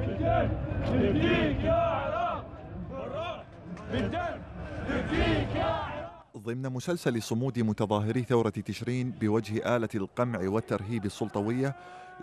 بالدم يا عراق بالدم يا ضمن مسلسل صمود متظاهري ثورة تشرين بوجه آلة القمع والترهيب السلطوية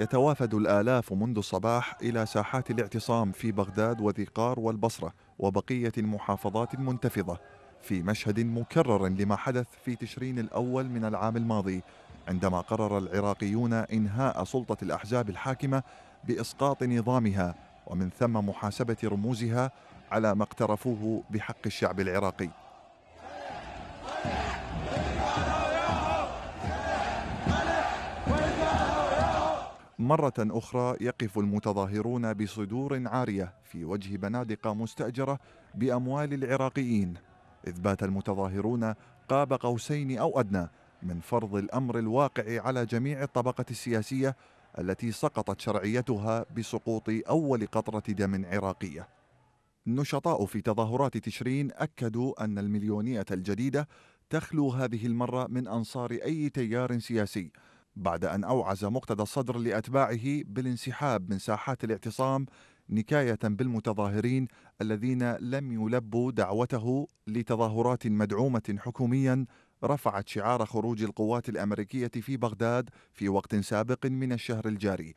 يتوافد الآلاف منذ الصباح إلى ساحات الاعتصام في بغداد وذي قار والبصرة وبقية المحافظات المنتفضة في مشهد مكرر لما حدث في تشرين الأول من العام الماضي عندما قرر العراقيون إنهاء سلطة الأحزاب الحاكمة بإسقاط نظامها ومن ثم محاسبة رموزها على ما اقترفوه بحق الشعب العراقي مرة أخرى يقف المتظاهرون بصدور عارية في وجه بنادق مستأجرة بأموال العراقيين إذ بات المتظاهرون قاب قوسين أو أدنى من فرض الأمر الواقع على جميع الطبقة السياسية التي سقطت شرعيتها بسقوط أول قطرة دم عراقية النشطاء في تظاهرات تشرين أكدوا أن المليونية الجديدة تخلو هذه المرة من أنصار أي تيار سياسي بعد أن أوعز مقتدى الصدر لأتباعه بالانسحاب من ساحات الاعتصام نكاية بالمتظاهرين الذين لم يلبوا دعوته لتظاهرات مدعومة حكوميا رفعت شعار خروج القوات الامريكيه في بغداد في وقت سابق من الشهر الجاري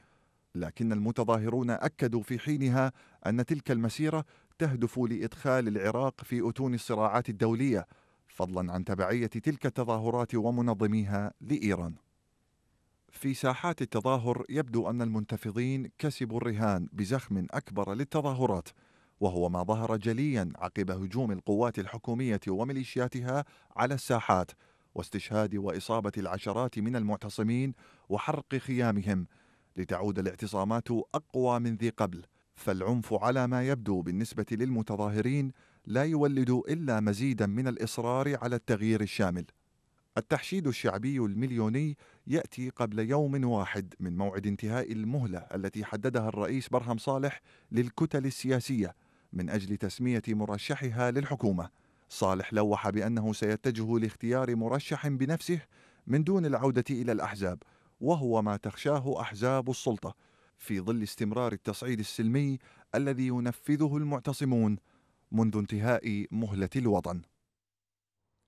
لكن المتظاهرون اكدوا في حينها ان تلك المسيره تهدف لادخال العراق في اتون الصراعات الدوليه فضلا عن تبعيه تلك التظاهرات ومنظميها لايران في ساحات التظاهر يبدو ان المنتفضين كسبوا الرهان بزخم اكبر للتظاهرات وهو ما ظهر جليا عقب هجوم القوات الحكومية وميليشياتها على الساحات واستشهاد وإصابة العشرات من المعتصمين وحرق خيامهم لتعود الاعتصامات أقوى من ذي قبل فالعنف على ما يبدو بالنسبة للمتظاهرين لا يولد إلا مزيدا من الإصرار على التغيير الشامل التحشيد الشعبي المليوني ياتي قبل يوم واحد من موعد انتهاء المهله التي حددها الرئيس برهم صالح للكتل السياسيه من أجل تسمية مرشحها للحكومة صالح لوح بأنه سيتجه لاختيار مرشح بنفسه من دون العودة إلى الأحزاب وهو ما تخشاه أحزاب السلطة في ظل استمرار التصعيد السلمي الذي ينفذه المعتصمون منذ انتهاء مهلة الوطن